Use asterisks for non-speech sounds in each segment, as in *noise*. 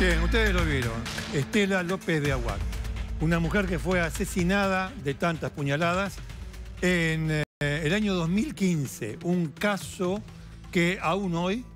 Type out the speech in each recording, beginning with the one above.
Bien, ustedes lo vieron. Estela López de Aguad, Una mujer que fue asesinada de tantas puñaladas en eh, el año 2015. Un caso que aún hoy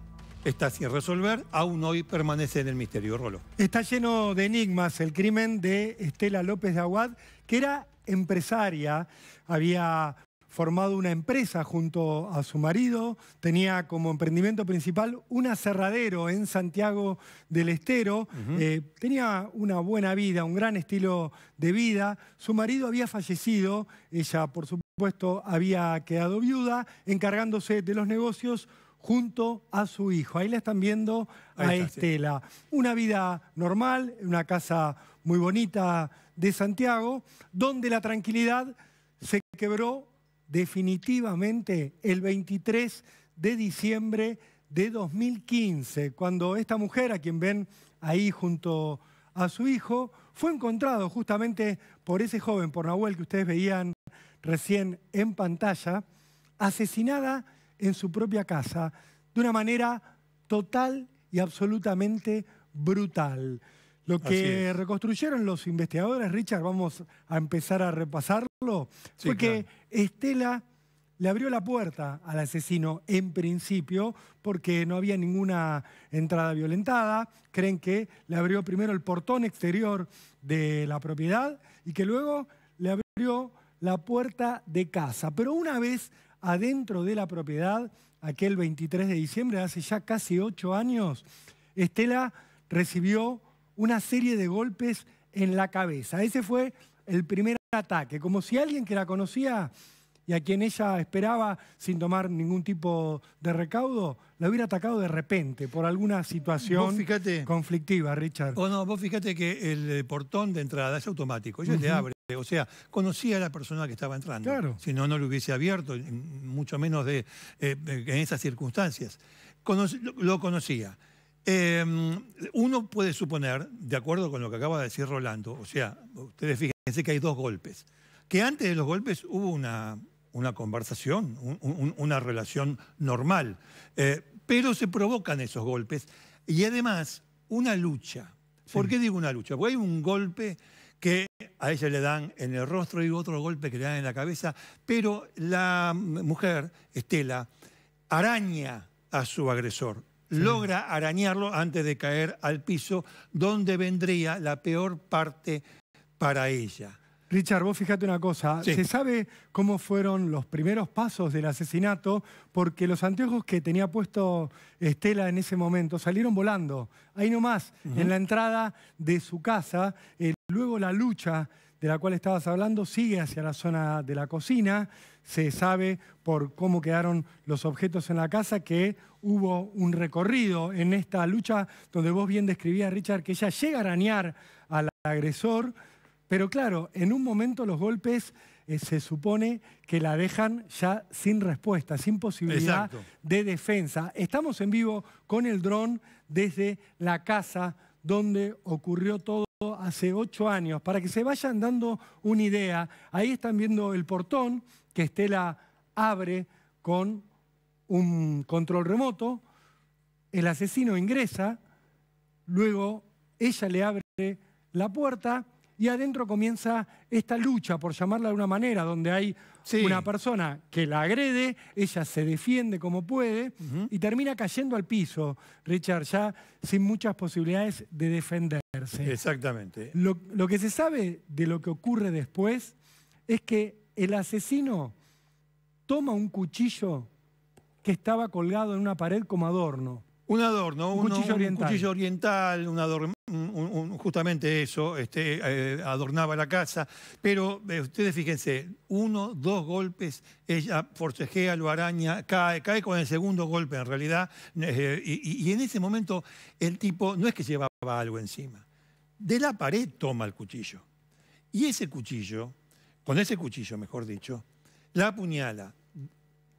está sin resolver, aún hoy permanece en el misterio. Rolo. Está lleno de enigmas el crimen de Estela López de Aguad, que era empresaria, había formado una empresa junto a su marido, tenía como emprendimiento principal un aserradero en Santiago del Estero, eh, tenía una buena vida, un gran estilo de vida, su marido había fallecido, ella por supuesto había quedado viuda, encargándose de los negocios junto a su hijo. Ahí la están viendo a Estela. Una vida normal, una casa muy bonita de Santiago, donde la tranquilidad se quebró definitivamente el 23 de diciembre de 2015, cuando esta mujer, a quien ven ahí junto a su hijo, fue encontrado justamente por ese joven, por Nahuel, que ustedes veían recién en pantalla, asesinada en su propia casa de una manera total y absolutamente brutal. Lo que reconstruyeron los investigadores, Richard, vamos a empezar a repasarlo porque Estela le abrió la puerta al asesino en principio, porque no había ninguna entrada violentada. Creen que le abrió primero el portón exterior de la propiedad y que luego le abrió la puerta de casa. Pero una vez adentro de la propiedad, aquel 23 de diciembre, hace ya casi ocho años, Estela recibió una serie de golpes en la cabeza. Ese fue el primer ataque, como si alguien que la conocía y a quien ella esperaba sin tomar ningún tipo de recaudo, la hubiera atacado de repente por alguna situación conflictiva, Richard. O no, vos fíjate que el eh, portón de entrada es automático, ella le abre. O sea, conocía a la persona que estaba entrando. Si no, no lo hubiese abierto, mucho menos de, eh, en esas circunstancias. lo conocía. Em, uno puede suponer, de acuerdo con lo que acaba de decir Rolando, o sea, ustedes fíjense, Fíjense que hay dos golpes. Que antes de los golpes hubo una, una conversación, una relación normal. Eh, pero se provocan esos golpes. Y además, una lucha. ¿Por qué digo una lucha? Porque hay un golpe que a ella le dan en el rostro y otro golpe que le dan en la cabeza. Pero la mujer, Estela, araña a su agresor. Logra arañarlo antes de caer al piso, donde vendría la peor parte para ella. Richard, vos fíjate una cosa, se sabe cómo fueron los primeros pasos del asesinato porque los anteojos que tenía puesto Estela en ese momento salieron volando, ahí nomás, en la entrada de su casa. Eh, luego la lucha de la cual estabas hablando sigue hacia la zona de la cocina. Se sabe por cómo quedaron los objetos en la casa que hubo un recorrido en esta lucha donde vos bien describías, Richard, que ella llega a arañar al agresor. Pero claro, en un momento los golpes eh, se supone que la dejan ya sin respuesta, sin posibilidad de defensa. Estamos en vivo con el dron desde la casa donde ocurrió todo hace ocho años. Para que se vayan dando una idea, ahí están viendo el portón que Estela abre con un control remoto, el asesino ingresa, luego ella le abre la puerta, y adentro comienza esta lucha, por llamarla de una manera, donde hay una persona que la agrede, ella se defiende como puede y termina cayendo al piso, Richard, ya sin muchas posibilidades de defenderse. Exactamente. lo que se sabe de lo que ocurre después es que el asesino toma un cuchillo que estaba colgado en una pared como adorno un adorno, un, cuchillo, oriental. un adorno, justamente eso, este, eh, adornaba la casa. Pero eh, ustedes fíjense, uno, dos golpes, ella forcejea, lo araña, cae, cae con el segundo golpe en realidad. Eh, y, y en ese momento el tipo no es que llevaba algo encima. De la pared toma el cuchillo. Y ese cuchillo, con ese cuchillo mejor dicho, la apuñala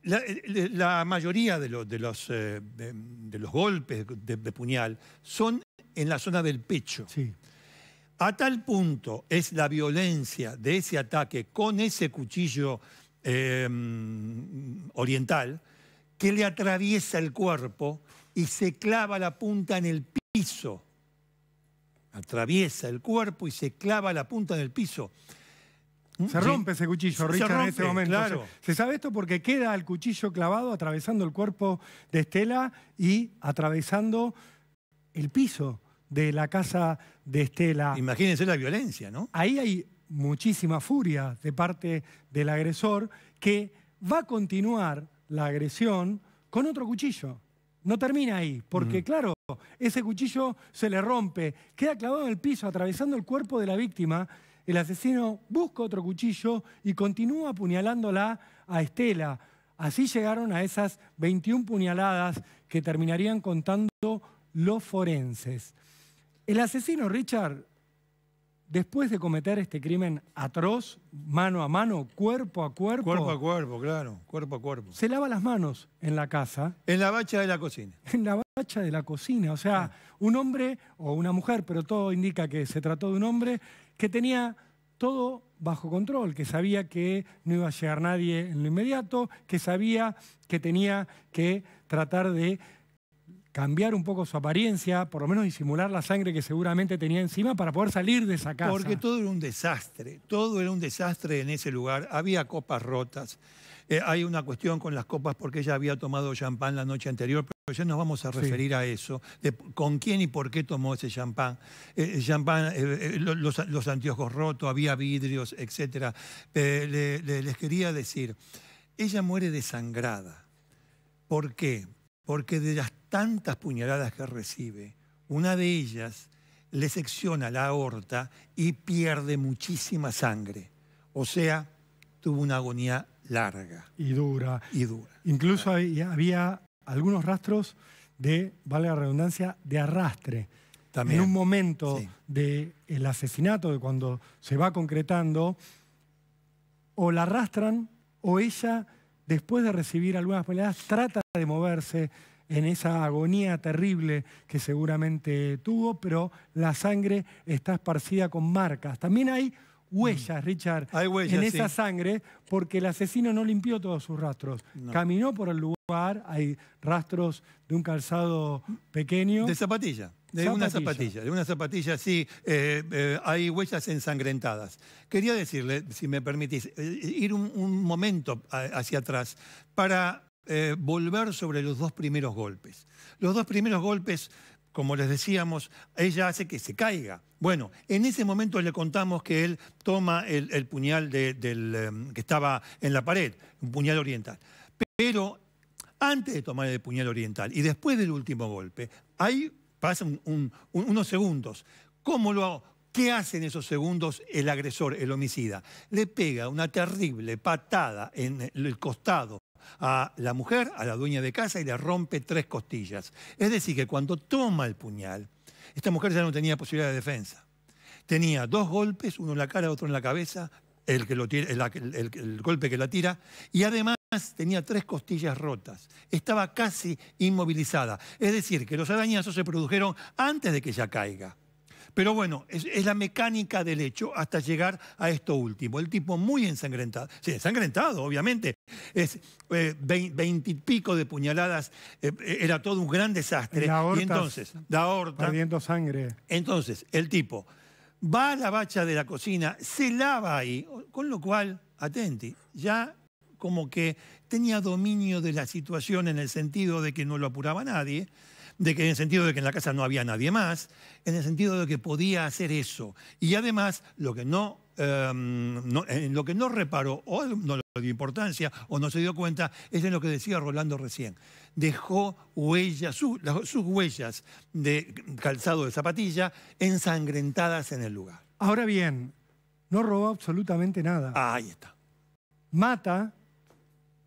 eh, la, mayoría de, eh, los, golpes de, puñal son en la zona del pecho. A tal punto es la violencia de ese ataque con ese cuchillo em, oriental que le atraviesa el cuerpo y se clava la punta en el piso. Atraviesa el cuerpo y se clava la punta en el piso. ¿Mm? Se rompe ese cuchillo, Richard, en este momento. se sabe esto porque queda el cuchillo clavado atravesando el cuerpo de Estela y atravesando el piso de la casa de Estela. Imagínense la violencia, ¿no? Ahí hay muchísima furia de parte del agresor que va a continuar la agresión con otro cuchillo. No termina ahí, porque claro, ese cuchillo se le rompe, queda clavado en el piso, atravesando el cuerpo de la víctima el asesino busca otro cuchillo y continúa apuñalándola a Estela. Así llegaron a esas 21 puñaladas que terminarían contando los forenses. El asesino Richard, después de cometer este crimen atroz, mano a mano, cuerpo a cuerpo... Cuerpo a cuerpo, claro, cuerpo a cuerpo. Se lava las manos en la casa. En la bacha de la cocina. En la bacha de la cocina, o sea, ah. un hombre o una mujer, pero todo indica que se trató de un hombre que tenía todo bajo control, que sabía que no iba a llegar nadie en lo inmediato, que sabía que tenía que tratar de cambiar un poco su apariencia, por lo menos disimular la sangre que seguramente tenía encima para poder salir de esa casa. Porque todo era un desastre, todo era un desastre en ese lugar. Había copas rotas, eh, hay una cuestión con las copas porque ella había tomado champán la noche anterior, pero ya nos vamos a referir a eso, de con quién y por qué tomó ese champán. Eh, champán, eh, los, los, anteojos rotos, había vidrios, etc. les quería decir, ella muere desangrada. ¿Por qué? Porque de las tantas puñaladas que recibe, una de ellas le secciona la aorta y pierde muchísima sangre. O sea, tuvo una agonía Larga. Y dura. Y dura. Incluso había, algunos rastros de, vale la redundancia, de arrastre. En un momento del asesinato, de cuando se va concretando, o la arrastran o ella, después de recibir algunas peleas, trata de moverse en esa agonía terrible que seguramente tuvo, pero la sangre está esparcida con marcas. También hay huellas, mm. Richard, en esa sangre, porque el asesino no limpió todos sus rastros. Caminó por el lugar, hay rastros de un calzado pequeño. De zapatilla. De una zapatilla, de una zapatilla, sí, eh, eh, hay huellas ensangrentadas. Quería decirle, si me permitís, eh, ir un, momento hacia atrás para volver sobre los dos primeros golpes. Los dos primeros golpes como les decíamos, ella hace que se caiga. Bueno, en ese momento le contamos que él toma el, puñal em, que estaba en la pared, un puñal oriental. Pero antes de tomar el puñal oriental y después del último golpe, ahí pasan unos segundos. ¿Cómo lo ¿Qué hace en esos segundos el agresor, el homicida? Le pega una terrible patada en el costado a la mujer, a la dueña de casa, y le rompe tres costillas. Es decir, que cuando toma el puñal, esta mujer ya no tenía posibilidad de defensa. Tenía dos golpes, uno en la cara, otro en la cabeza, el, que lo el golpe que la tira, y además tenía tres costillas rotas. Estaba casi inmovilizada. Es decir, que los arañazos se produjeron antes de que ella caiga. Pero bueno, es, la mecánica del hecho hasta llegar a esto último. El tipo muy ensangrentado, sí, ensangrentado, obviamente, es eh, veintipico de puñaladas, eh, era todo un gran desastre. y entonces, Perdiendo sangre. Entonces, el tipo va a la bacha de la cocina, se lava ahí, con lo cual, atenti, ya como que tenía dominio de la situación en el sentido de que no lo apuraba nadie de que en el sentido de que en la casa no había nadie más, en el sentido de que podía hacer eso. Y además, lo que no, em, lo que no reparó o no le dio importancia o no se dio cuenta es en lo que decía Rolando recién. Dejó huellas, sus huellas de calzado de zapatilla ensangrentadas en el lugar. Ahora bien, no robó absolutamente nada. ahí está. Mata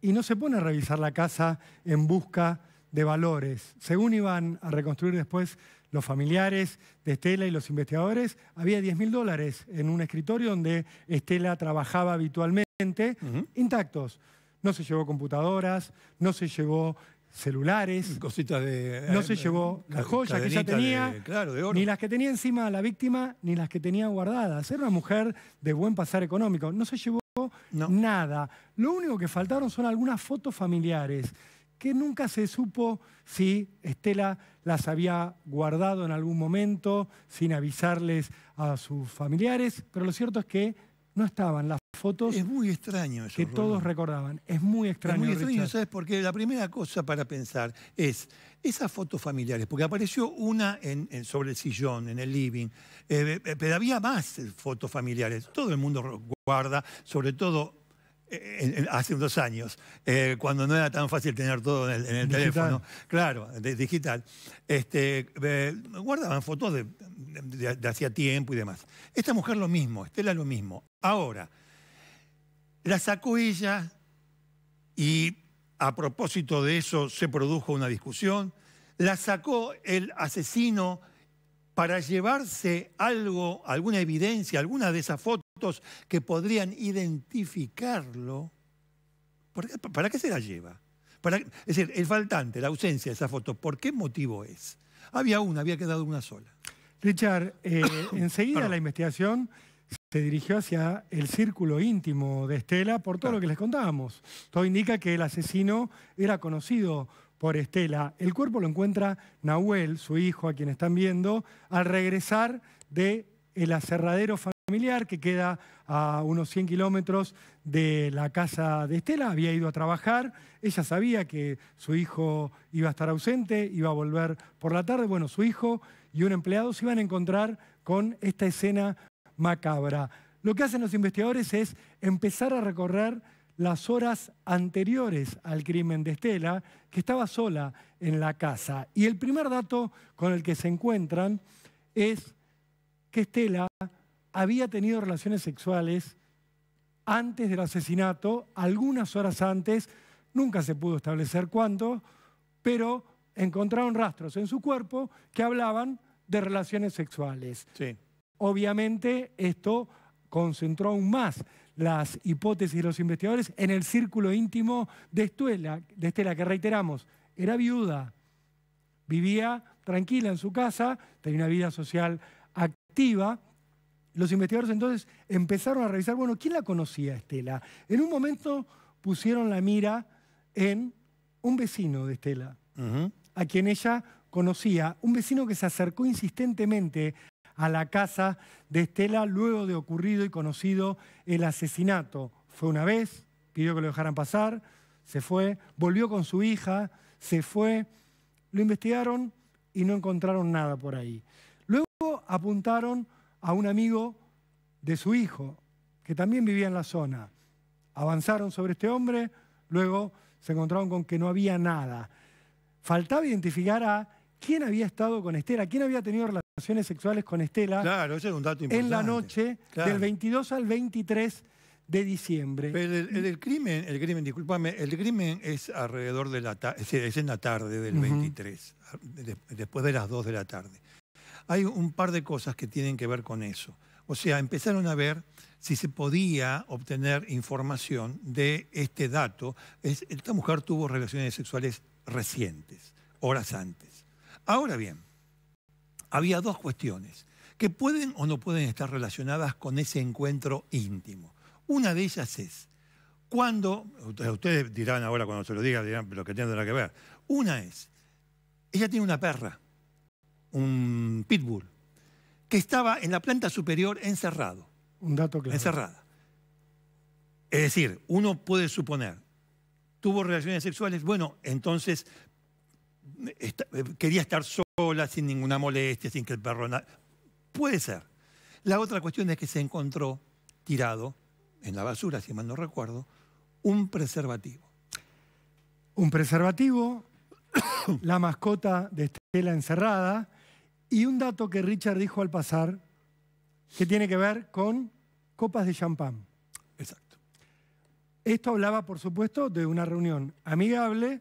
y no se pone a revisar la casa en busca de valores. Según iban a reconstruir después los familiares de Estela y los investigadores, había 10 mil dólares en un escritorio donde Estela trabajaba habitualmente, intactos. No se llevó computadoras, no se llevó celulares. Cositas de... No se eh, llevó las joyas que ella tenía, ni las que tenía encima de la víctima, ni las que tenía guardadas. Era una mujer de buen pasar económico. No se llevó nada. Lo único que faltaron son algunas fotos familiares que nunca se supo si Estela las había guardado en algún momento sin avisarles a sus familiares, pero lo cierto es que no estaban las fotos es muy extraño que todos recordaban. Es muy extraño. Es muy extraño, ¿sabes? Porque la primera cosa para pensar es esas fotos familiares, porque apareció una en, sobre el sillón, en el living, eh, eh, pero había más fotos familiares. Todo el mundo guarda, sobre todo hace unos años, eh, cuando no era tan fácil tener todo en el, teléfono, claro, digital, este, eh, guardaban fotos de, de hacía tiempo y demás. Esta mujer lo mismo, Estela lo mismo. Ahora, la sacó ella y a propósito de eso se produjo una discusión, la sacó el asesino para llevarse algo, alguna evidencia, alguna de esas fotos que podrían identificarlo, ¿para qué se la lleva? Para, es decir, el faltante, la ausencia de esa foto, ¿por qué motivo es? Había una, había quedado una sola. Richard, eh, *coughs* enseguida la investigación se dirigió hacia el círculo íntimo de Estela por todo lo que les contábamos. Todo indica que el asesino era conocido por Estela. El cuerpo lo encuentra Nahuel, su hijo, a quien están viendo, al regresar del el aserradero familiar que queda a unos 100 kilómetros de la casa de Estela, había ido a trabajar, ella sabía que su hijo iba a estar ausente, iba a volver por la tarde, bueno, su hijo y un empleado se iban a encontrar con esta escena macabra. Lo que hacen los investigadores es empezar a recorrer las horas anteriores al crimen de Estela, que estaba sola en la casa. Y el primer dato con el que se encuentran es que Estela había tenido relaciones sexuales antes del asesinato, algunas horas antes, nunca se pudo establecer cuánto, pero encontraron rastros en su cuerpo que hablaban de relaciones sexuales. Sí. Obviamente esto concentró aún más las hipótesis de los investigadores en el círculo íntimo de Estela, de Estela, que reiteramos, era viuda, vivía tranquila en su casa, tenía una vida social activa. Los investigadores entonces empezaron a revisar, bueno, ¿quién la conocía Estela? En un momento pusieron la mira en un vecino de Estela, a quien ella conocía, un vecino que se acercó insistentemente a la casa de Estela luego de ocurrido y conocido el asesinato. Fue una vez, pidió que lo dejaran pasar, se fue, volvió con su hija, se fue, lo investigaron y no encontraron nada por ahí. Luego apuntaron a un amigo de su hijo, que también vivía en la zona. Avanzaron sobre este hombre, luego se encontraron con que no había nada. Faltaba identificar a quién había estado con Estela, quién había tenido relación relaciones sexuales con Estela claro, ese es un dato importante. en la noche del 22 al 23 de diciembre. Pero el, crimen, el crimen, discúlpame, el crimen es alrededor de la es en la tarde del 23, después de las 2 de la tarde. Hay un par de cosas que tienen que ver con eso. O sea, empezaron a ver si se podía obtener información de este dato. esta mujer tuvo relaciones sexuales recientes, horas antes. Ahora bien, había dos cuestiones que pueden o no pueden estar relacionadas con ese encuentro íntimo. Una de ellas es, cuando, ustedes dirán ahora cuando se lo diga, dirán, pero que tendrá que ver. Una es, ella tiene una perra, un pitbull, que estaba en la planta superior encerrado. Un dato claro. Encerrada. Es decir, uno puede suponer, tuvo relaciones sexuales, bueno, entonces eh, quería estar sola, sin ninguna molestia, sin que el perro... Puede ser. La otra cuestión es que se encontró tirado en la basura, si mal no recuerdo, un preservativo. Un preservativo, *coughs* la mascota de Estela encerrada y un dato que Richard dijo al pasar que tiene que ver con copas de champán. Exacto. Esto hablaba, por supuesto, de una reunión amigable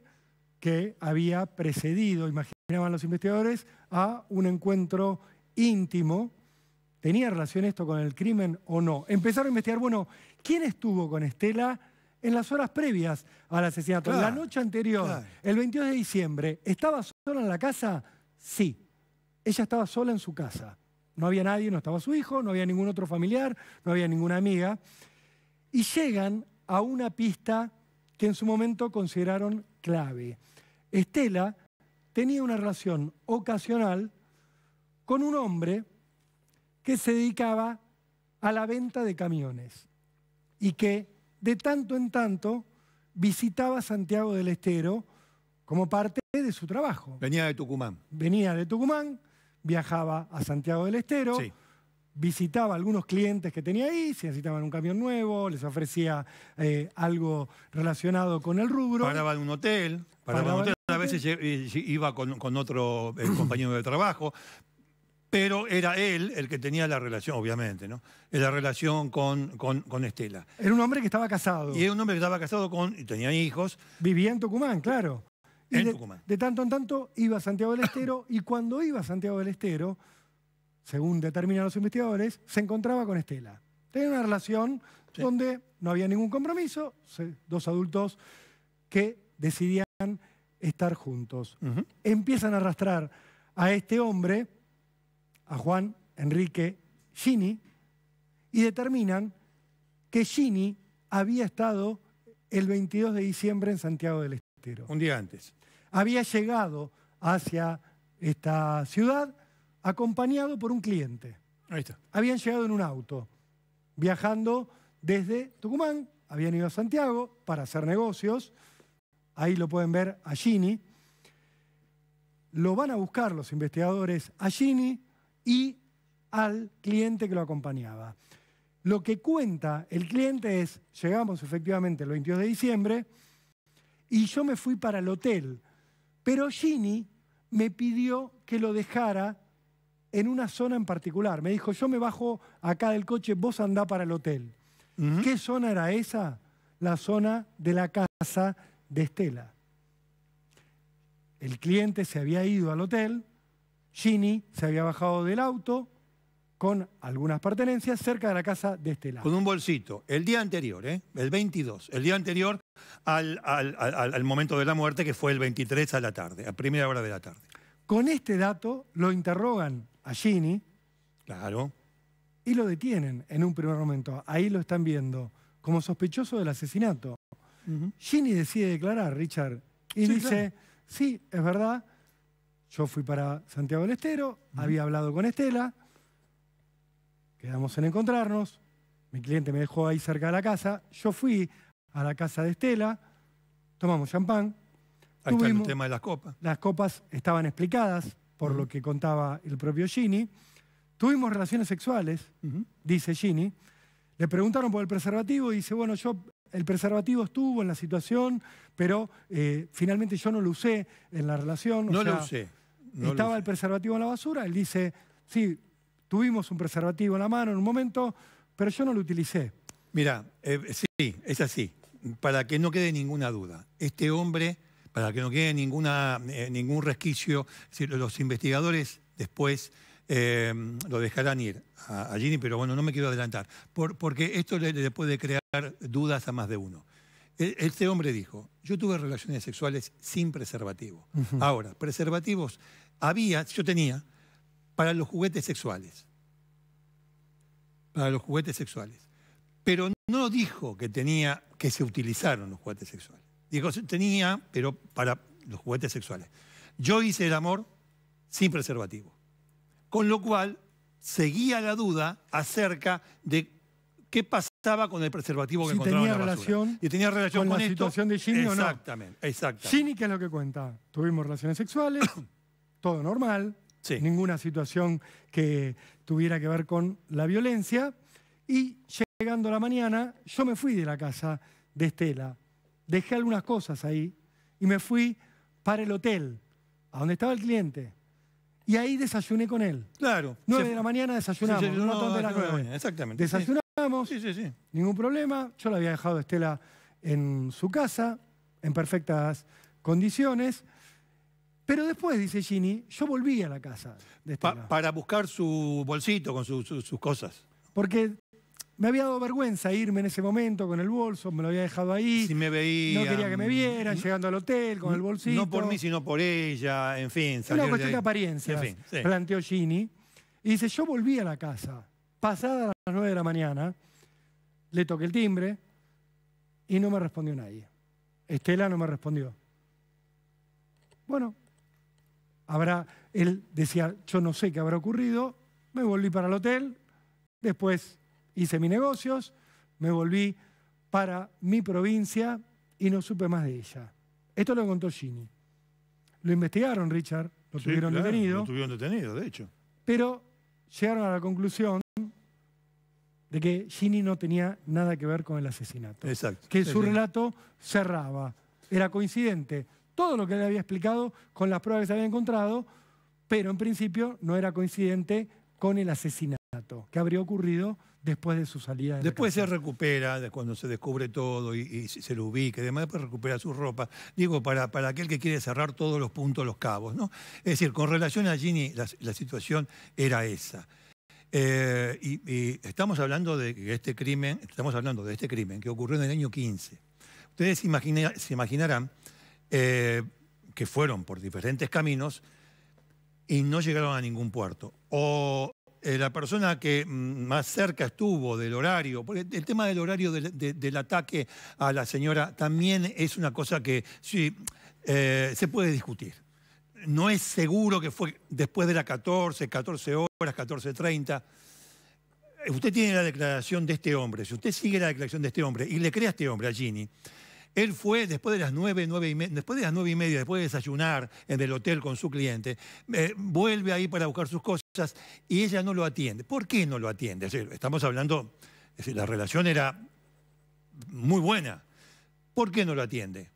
que había precedido, imaginaban los investigadores, a un encuentro íntimo. ¿Tenía relación esto con el crimen o no? Empezaron a investigar, bueno, ¿quién estuvo con Estela en las horas previas al asesinato? la noche anterior, el 22 de diciembre, ¿estaba sola en la casa? Sí, ella estaba sola en su casa. No había nadie, no estaba su hijo, no había ningún otro familiar, no había ninguna amiga. Y llegan a una pista que en su momento consideraron clave. Estela tenía una relación ocasional con un hombre que se dedicaba a la venta de camiones y que de tanto en tanto visitaba Santiago del Estero como parte de su trabajo. Venía de Tucumán. Venía de Tucumán, viajaba a Santiago del Estero. Sí visitaba algunos clientes que tenía ahí, si necesitaban un camión nuevo, les ofrecía eh, algo relacionado con el rubro. Paraba en un hotel, paraba, en A veces iba con, con otro eh, *clears throat* compañero de trabajo, pero era él el que tenía la relación, obviamente, ¿no? La relación con, con, Estela. Era un hombre que estaba casado. Y era un hombre que estaba casado con, y tenía hijos. Vivía en Tucumán, claro. En Tucumán. De tanto en tanto iba a Santiago del Estero y cuando iba a Santiago del Estero según determinan los investigadores, se encontraba con Estela. Tenía una relación donde no había ningún compromiso, dos adultos que decidían estar juntos. Empiezan a arrastrar a este hombre, a Juan Enrique Gini, y determinan que Gini había estado el 22 de diciembre en Santiago del Estero. Un día antes. Había llegado hacia esta ciudad acompañado por un cliente. Habían llegado en un auto, viajando desde Tucumán, habían ido a Santiago para hacer negocios. Ahí lo pueden ver a Gini. Lo van a buscar los investigadores a Gini y al cliente que lo acompañaba. Lo que cuenta el cliente es, llegamos efectivamente el 22 de diciembre y yo me fui para el hotel, pero Gini me pidió que lo dejara en una zona en particular. Me dijo, yo me bajo acá del coche, vos andá para el hotel. ¿Qué zona era esa? La zona de la casa de Estela. El cliente se había ido al hotel, Ginny se había bajado del auto con algunas pertenencias cerca de la casa de Estela. Con un bolsito, el día anterior, ¿eh? el 22, el día anterior al, al momento de la muerte, que fue el 23 a la tarde, a primera hora de la tarde. Con este dato lo interrogan a Gini. Claro. Y lo detienen en un primer momento. Ahí lo están viendo como sospechoso del asesinato. Ginny decide declarar, Richard, y dice, sí, es verdad, yo fui para Santiago del Estero, había hablado con Estela, quedamos en encontrarnos, mi cliente me dejó ahí cerca de la casa, yo fui a la casa de Estela, tomamos champán. Ahí está el tema de las copas. Las copas estaban explicadas, por lo que contaba el propio Gini. Tuvimos relaciones sexuales, dice Gini. Le preguntaron por el preservativo y dice, bueno, yo el preservativo estuvo en la situación, pero eh, finalmente yo no lo usé en la relación. No lo usé. estaba el preservativo en la basura. Él dice, sí, tuvimos un preservativo en la mano en un momento, pero yo no lo utilicé. Mira, eh, sí, es así. Para que no quede ninguna duda, este hombre para que no quede eh, ningún resquicio. los investigadores después eh, lo dejarán ir a, Gini, pero bueno, no me quiero adelantar, porque esto le, puede crear dudas a más de uno. E, este hombre dijo, yo tuve relaciones sexuales sin preservativo. Ahora, preservativos había, yo tenía, para los juguetes sexuales. Para los juguetes sexuales. Pero no dijo que tenía, que se utilizaron los juguetes sexuales. Dijo, tenía, pero para los juguetes sexuales. Yo hice el amor sin preservativo. Con lo cual, seguía la duda acerca de qué pasaba con el preservativo que si encontraba tenía relación Y tenía relación con, la situación de Ginny o no. Exactamente. Ginny, ¿qué es lo que cuenta? Tuvimos relaciones sexuales, *coughs* todo normal, ninguna situación que tuviera que ver con la violencia. Y llegando la mañana, yo me fui de la casa de Estela dejé algunas cosas ahí y me fui para el hotel, a donde estaba el cliente. Y ahí desayuné con él. Claro. Nueve de la mañana desayunamos. de Exactamente. Desayunamos. Sí, sí, sí. Ningún problema. Yo la había dejado a Estela en su casa, en perfectas condiciones. Pero después, dice Gini, yo volví a la casa de Estela. para buscar su bolsito con sus cosas. Porque me había dado vergüenza irme en ese momento con el bolso, me lo había dejado ahí. No quería que me mm, vieran, mm, llegando al hotel con el bolsito. No por mí, sino por ella, en fin. Una cuestión de, apariencia, planteó Gini. Y dice, yo volví a la casa, pasada las 9 de la mañana, le toqué el timbre y no me respondió nadie. Estela no me respondió. Bueno, habrá, él decía, yo no sé qué habrá ocurrido, me volví para el hotel, después hice mis negocios, me volví para mi provincia y no supe más de ella. Esto lo contó Gini. Lo investigaron, Richard, lo tuvieron detenido. Lo tuvieron detenido, de hecho. Pero llegaron a la conclusión de que Gini no tenía nada que ver con el asesinato. Exacto. Que su relato cerraba. Era coincidente todo lo que le había explicado con las pruebas que se había encontrado, pero en principio no era coincidente con el asesinato que habría ocurrido después de su salida. después se recupera, cuando se descubre todo y, se lo ubica y demás, después recupera su ropa. Digo, para, para aquel que quiere cerrar todos los puntos, los cabos, ¿no? Es decir, con relación a Ginny, la, situación era esa. Eh, y, estamos hablando de este crimen, estamos hablando de este crimen que ocurrió en el año 15. Ustedes se imaginarán eh, que fueron por diferentes caminos y no llegaron a ningún puerto. O eh, la persona que mm, más cerca estuvo del horario, porque el tema del horario del, ataque a la señora también es una cosa que eh, se puede discutir. No es seguro que fue después de las 14, 14 horas, 14.30. Usted tiene la declaración de este hombre, si usted sigue la declaración de este hombre y le crea a este hombre, a Gini, él fue después de las 9 nueve y media, después de las nueve y media, después desayunar en el hotel con su cliente, eh, vuelve ahí para buscar sus cosas y ella no lo atiende. ¿Por qué no lo atiende? estamos hablando, la relación era muy buena. ¿Por qué no lo atiende?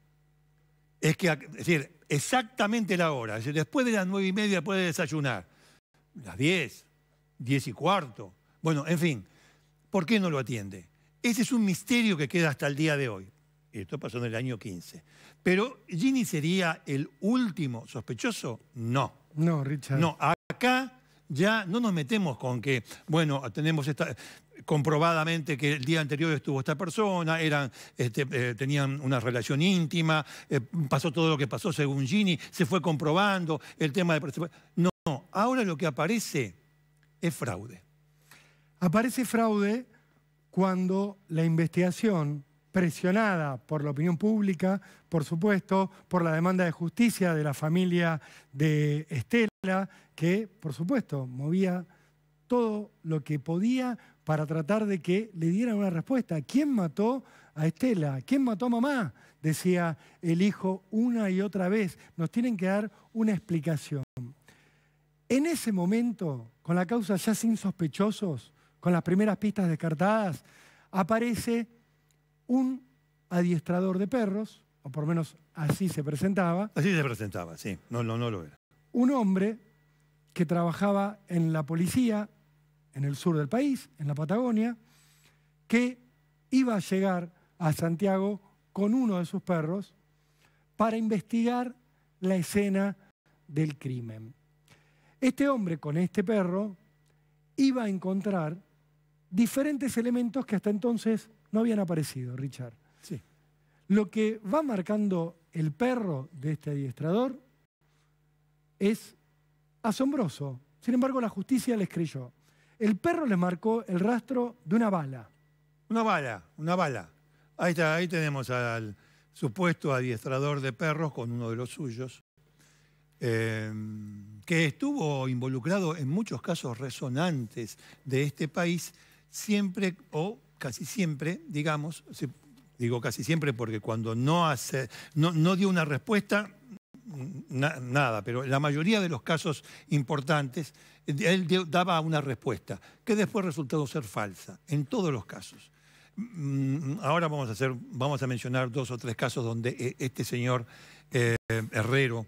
Es que, decir, exactamente la hora, después de las nueve y media puede desayunar, las diez, diez y cuarto, bueno, en fin, ¿por qué no lo atiende? Ese es un misterio que queda hasta el día de hoy. Esto pasó en el año 15. Pero Ginny sería el último sospechoso? No. No, Richard. No, acá ya no nos metemos con que, bueno, tenemos esta comprobadamente que el día anterior estuvo esta persona, eran, este, eh, tenían una relación íntima, eh, pasó todo lo que pasó según Gini, se fue comprobando el tema de... No, no, ahora lo que aparece es fraude. Aparece fraude cuando la investigación, presionada por la opinión pública, por supuesto, por la demanda de justicia de la familia de Estela, que, por supuesto, movía todo lo que podía para tratar de que le dieran una respuesta. ¿Quién mató a Estela? ¿Quién mató a mamá? Decía el hijo una y otra vez. Nos tienen que dar una explicación. En ese momento, con la causa ya sin sospechosos, con las primeras pistas descartadas, aparece un adiestrador de perros, o por lo menos así se presentaba. Así se presentaba, sí, no, no, no lo era un hombre que trabajaba en la policía, en el sur del país, en la Patagonia, que iba a llegar a Santiago con uno de sus perros para investigar la escena del crimen. Este hombre con este perro iba a encontrar diferentes elementos que hasta entonces no habían aparecido, Richard. Sí. Lo que va marcando el perro de este adiestrador es asombroso. Sin embargo, la justicia le escribió. El perro le marcó el rastro de una bala. Una bala, una bala. Ahí está, ahí tenemos al supuesto adiestrador de perros con uno de los suyos, eh, que estuvo involucrado en muchos casos resonantes de este país, siempre o casi siempre, digamos, digo casi siempre porque cuando no hace, no dio una respuesta, nada, pero la mayoría de los casos importantes, él daba una respuesta que después resultó ser falsa, en todos los casos. Mm, ahora vamos a, hacer, vamos a mencionar dos o tres casos donde eh, este señor eh, este, Herrero,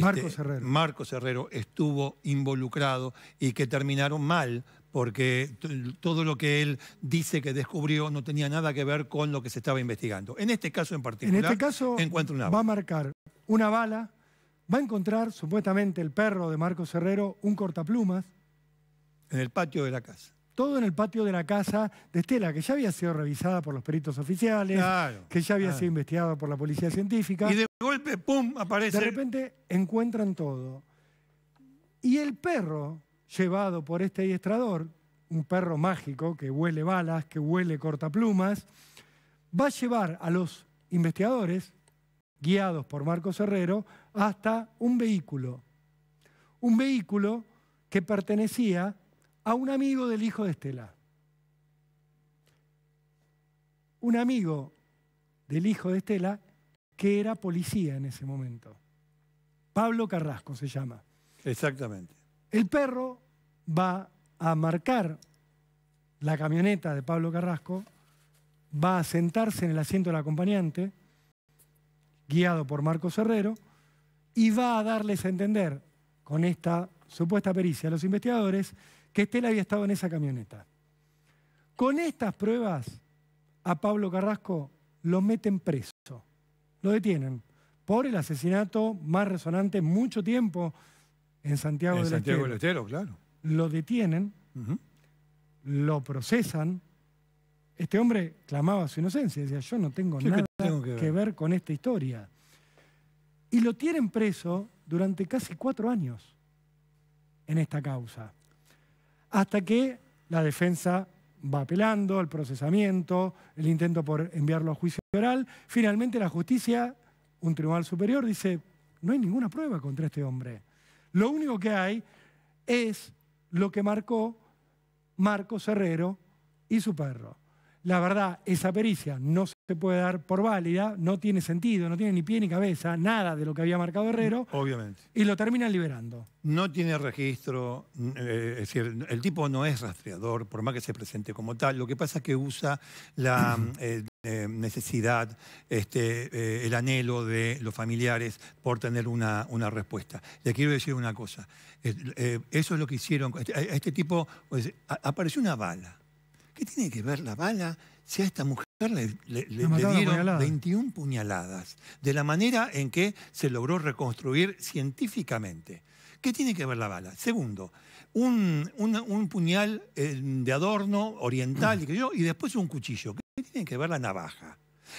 Marcos Herrero. Marcos estuvo involucrado y que terminaron mal porque todo lo que él dice que descubrió no tenía nada que ver con lo que se estaba investigando. En este caso en particular, en este caso, va a marcar una bala va a encontrar supuestamente el perro de Marcos Herrero un cortaplumas. En el patio de la casa. Todo en el patio de la casa de Estela, que ya había sido revisada por los peritos oficiales, que ya había sido investigada por la policía científica. Y de golpe, ¡pum!, aparece. De repente encuentran todo. Y el perro, llevado por este adiestrador, un perro mágico que huele balas, que huele cortaplumas, va a llevar a los investigadores guiados por Marcos Herrero, hasta un vehículo. Un vehículo que pertenecía a un amigo del hijo de Estela. Un amigo del hijo de Estela que era policía en ese momento. Pablo Carrasco se llama. Exactamente. El perro va a marcar la camioneta de Pablo Carrasco, va a sentarse en el asiento del acompañante, guiado por Marcos Herrero, y va a darles a entender, con esta supuesta pericia a los investigadores, que Estela había estado en esa camioneta. Con estas pruebas, a Pablo Carrasco lo meten preso, lo detienen por el asesinato más resonante mucho tiempo en Santiago, en del, Santiago del Estero. claro. Lo detienen, lo procesan, este hombre clamaba su inocencia, decía, yo no tengo nada que, ver. con esta historia. Y lo tienen preso durante casi cuatro años en esta causa. Hasta que la defensa va apelando, el procesamiento, el intento por enviarlo a juicio oral. Finalmente la justicia, un tribunal superior, dice, no hay ninguna prueba contra este hombre. Lo único que hay es lo que marcó Marcos Herrero y su perro la verdad, esa pericia no se puede dar por válida, no tiene sentido, no tiene ni pie ni cabeza, nada de lo que había marcado Herrero. Mm, obviamente. Y lo terminan liberando. No tiene registro, mm, eh, es decir, el tipo no es rastreador, por más que se presente como tal. Lo que pasa es que usa la *clears throat* eh, eh, necesidad, este, el anhelo de los familiares por tener una, respuesta. Le quiero decir una cosa. eso es lo que hicieron. este, este tipo, pues, apareció una bala ¿Qué tiene que ver la bala si a esta mujer le, dieron 21 puñaladas? De la manera en que se logró reconstruir científicamente. ¿Qué tiene que ver la bala? Segundo, un, puñal eh, de adorno oriental *clears throat* y, y después un cuchillo. ¿Qué tiene que ver la navaja?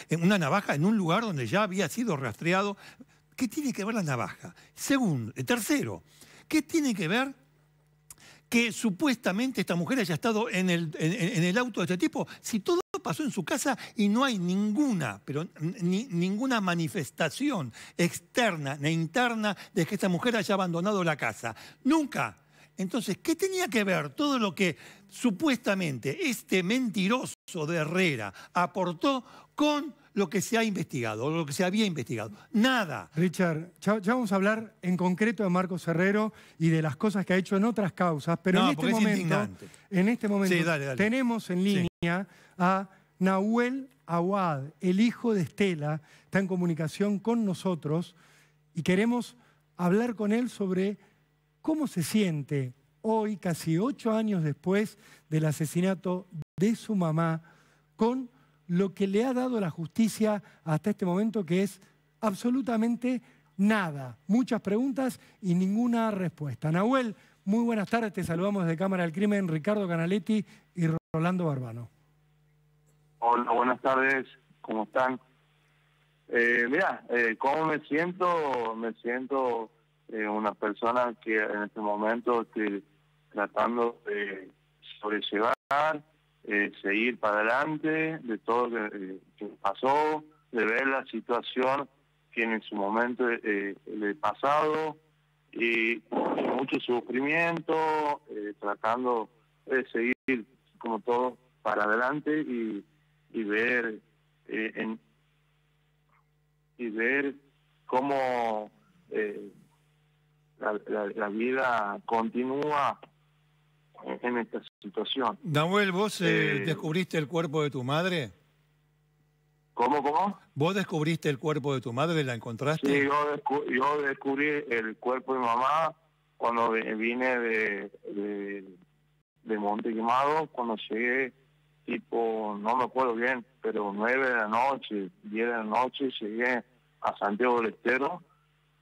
En una navaja en un lugar donde ya había sido rastreado. ¿Qué tiene que ver la navaja? Segundo, eh, tercero, ¿qué tiene que ver que supuestamente esta mujer haya estado en el, en, el auto de este tipo, si todo pasó en su casa y no hay ninguna, pero ninguna manifestación externa ni interna de que esta mujer haya abandonado la casa. Nunca. Entonces, ¿qué tenía que ver todo lo que supuestamente este mentiroso de Herrera aportó con lo que se ha investigado, lo que se había investigado. Nada. Richard, ya, vamos a hablar en concreto de Marcos Herrero y de las cosas que ha hecho en otras causas, pero este en, este momento, tenemos en línea a Nahuel Awad, el hijo de Estela, está en comunicación con nosotros y queremos hablar con él sobre cómo se siente hoy, casi ocho años después del asesinato de su mamá, con lo que le ha dado la justicia hasta este momento, que es absolutamente nada. Muchas preguntas y ninguna respuesta. Nahuel, muy buenas tardes. Te saludamos desde Cámara del Crimen, Ricardo Canaletti y Rolando Barbano. Hola, buenas tardes. ¿Cómo están? Eh, mira, eh, ¿cómo me siento? Me siento eh, una persona que en este momento estoy tratando de sobrellevar eh, seguir para adelante de todo lo eh, que, pasó, de ver la situación que en su momento eh, le el pasado, y mucho sufrimiento, tratando de seguir como todo para adelante y, ver en, y ver cómo la, la vida continúa en esta situación. da ¿vos eh, eh, descubriste el cuerpo de tu madre? ¿Cómo, cómo? ¿Vos descubriste el cuerpo de tu madre? ¿La encontraste? Sí, yo, descubrí el cuerpo de mamá cuando vine de, de, Monte Quemado, cuando llegué, tipo, no me acuerdo bien, pero nueve de la noche, diez de la noche, llegué a Santiago del Estero,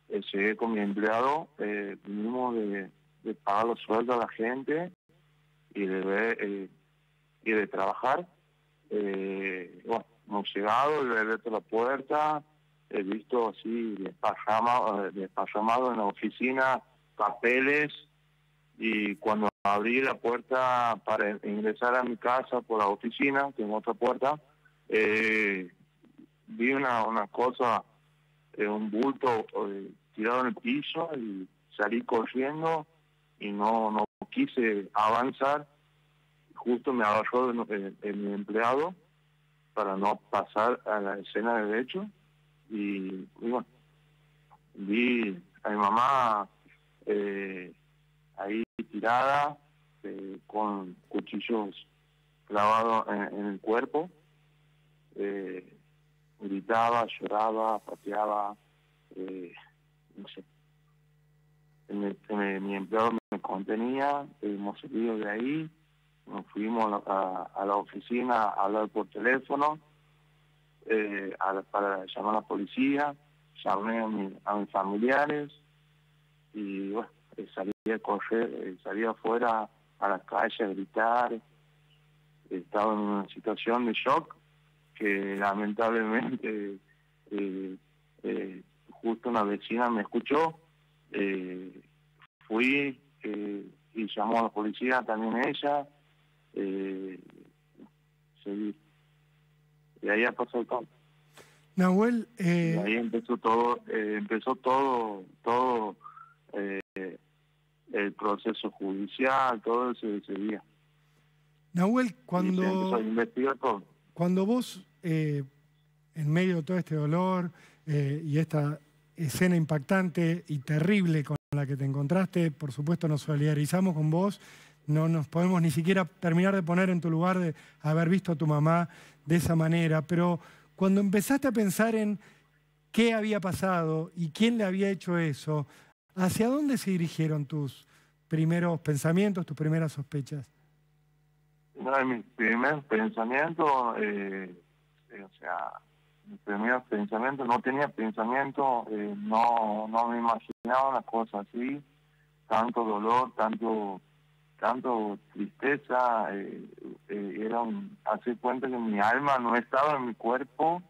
eh, llegué con mi empleado, eh, vinimos de, de pagar los sueldos a la gente, y de eh, y de trabajar. Eh, bueno, hemos llegado, le he abierto la puerta, he visto así desparramado despachamado en la oficina papeles y cuando abrí la puerta para ingresar a mi casa por la oficina, que en otra puerta, eh, vi una, cosa, un bulto tirado en el piso y salí corriendo y no quise avanzar, justo me agarró el, el, empleado para no pasar a la escena de hecho y, bueno, vi a mi mamá eh, ahí tirada eh, con cuchillos clavados en, el cuerpo, eh, gritaba, lloraba, pateaba, no sé, mi empleado me contenía, hemos salido de ahí, nos fuimos a, la oficina a hablar por teléfono, eh, para llamar a la policía, llamé a, mis familiares y bueno, eh, salí a correr, eh, salí afuera a la calle a gritar, estaba en una situación de shock que lamentablemente justo una vecina me escuchó, fui eh, y llamó a la policía también ella. Eh, y ahí pasó todo. Nahuel. Eh, ahí empezó todo, empezó todo, todo el proceso judicial, todo ese, día. Nahuel, cuando. Cuando vos, en medio de todo este dolor y esta escena impactante y terrible con la que te encontraste, por supuesto nos solidarizamos con vos, no nos podemos ni siquiera terminar de poner en tu lugar de haber visto a tu mamá de esa manera, pero cuando empezaste a pensar en qué había pasado y quién le había hecho eso, ¿hacia dónde se dirigieron tus primeros pensamientos, tus primeras sospechas? No, mi pensamiento, eh, eh, o sea, primeros pensamientos, no tenía pensamiento, eh, no, me imaginaba una cosa así, tanto dolor, tanto tanto tristeza, eh, eh, era un, hacer cuenta en mi alma no estaba en mi cuerpo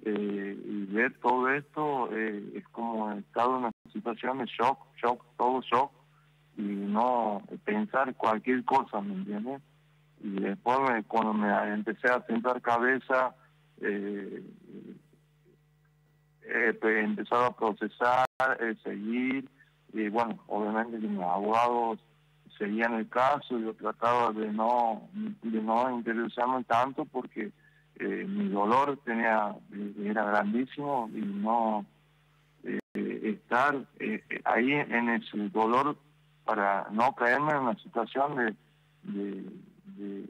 y ver todo esto es como estar en una situación de shock, shock, todo shock y no pensar cualquier cosa, ¿me entiendes? Y después cuando me empecé a sentar cabeza, eh, eh, he empezado a procesar, eh, seguir, y bueno, obviamente que mis abogados seguían el caso, yo trataba de no, de no interesarme tanto porque mi dolor tenía era grandísimo y no estar ahí en ese dolor para no caerme en una situación de, de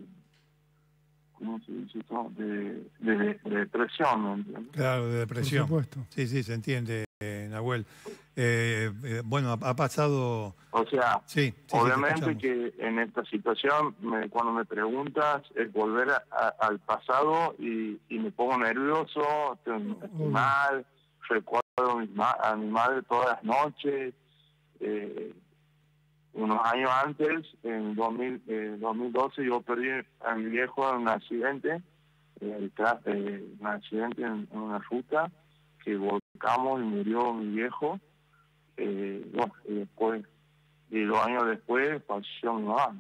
de, depresión, Claro, de depresión. Por Sí, sí, se entiende, eh, Nahuel. Eh, eh, bueno, ha, pasado... O sea, obviamente que en esta situación, cuando me preguntas, es volver al pasado y, me pongo nervioso, estoy, mal, recuerdo a mi, madre todas las noches. Eh, unos años antes, en 2012, eh, yo perdí a mi viejo en un accidente, eh, un accidente en, una ruta, que volcamos y murió mi viejo. Eh, y después, y dos años después, falleció mi mamá.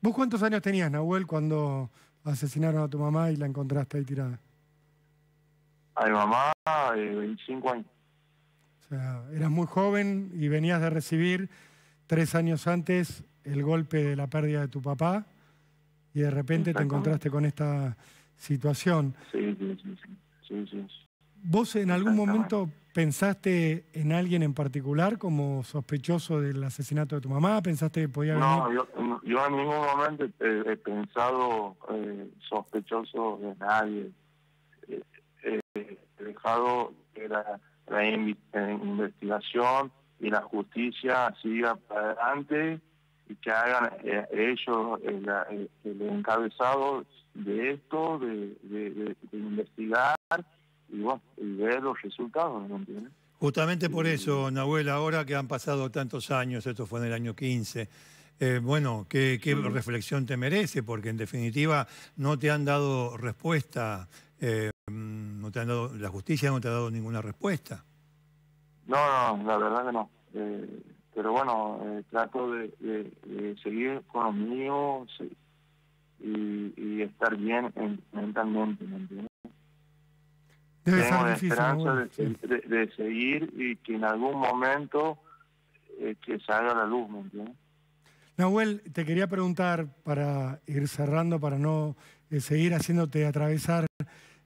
¿Vos cuántos años tenías, Nahuel, cuando asesinaron a tu mamá y la encontraste ahí tirada? A mi mamá, 25 años. O sea, eras muy joven y venías de recibir tres años antes el golpe de la pérdida de tu papá y de repente te encontraste con esta situación. Sí, sí, sí. ¿Vos en algún momento pensaste en alguien en particular como sospechoso del asesinato de tu mamá? ¿Pensaste que podía No, yo, en ningún momento eh, he, pensado eh, sospechoso de nadie. Eh, he dejado la, la investigación y la justicia siga para adelante y que hagan eh, ellos eh, eh, el, encabezado de esto, de, investigar y, ver los resultados. Justamente por eso, Nahuel, ahora que han pasado tantos años, esto fue en el año 15, bueno, ¿qué, mm. reflexión te merece? Porque en definitiva no te han dado respuesta, mm, no te han dado, la justicia no te ha dado ninguna respuesta. No, no, la verdad que no. Eh, pero bueno, eh, trato de, seguir con los mío y, estar bien mentalmente, ¿me entiendes? Debe ser la de, seguir y que en algún momento eh, que salga la luz, ¿me entiendes? Nahuel, te quería preguntar para ir cerrando, para no seguir haciéndote atravesar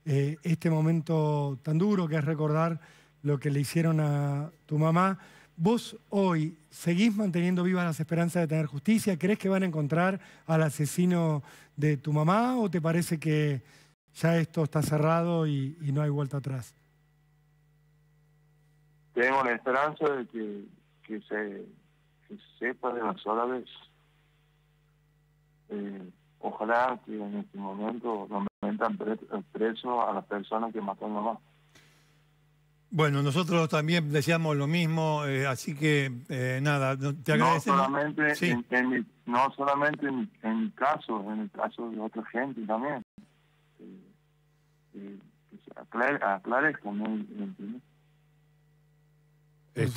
este momento tan duro que es recordar lo que le hicieron a tu mamá. ¿Vos hoy seguís manteniendo vivas las esperanzas de tener justicia? ¿Crees que van a encontrar al asesino de tu mamá o te parece que ya esto está cerrado y, no hay vuelta atrás? Tengo la esperanza de que, se, sepa de una sola vez. Eh, ojalá que en este momento no metan preso a las personas que mataron a mamá. Bueno, nosotros también decíamos lo mismo, eh, así que eh, nada, te agradecemos. No solamente, en, mi, caso, en el caso de otra gente también. Eh, eh pues,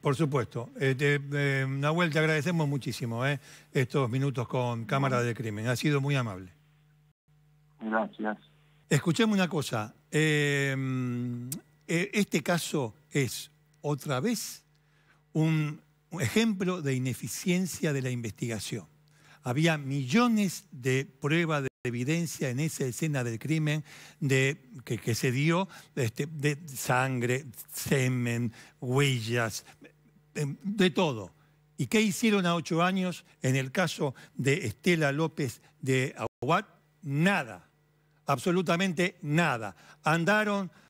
Por supuesto. Por supuesto. Nahuel, te agradecemos muchísimo eh, estos minutos con Cámara de Crimen. Ha sido muy amable. Gracias. Escuchemos una cosa. Eh, este caso es otra vez un ejemplo de ineficiencia de la investigación. Había millones de pruebas de evidencia en esa escena del crimen de, que, se dio este, de sangre, semen, huellas, de, todo. ¿Y qué hicieron a ocho años en el caso de Estela López de Aguat? Nada, absolutamente nada. Andaron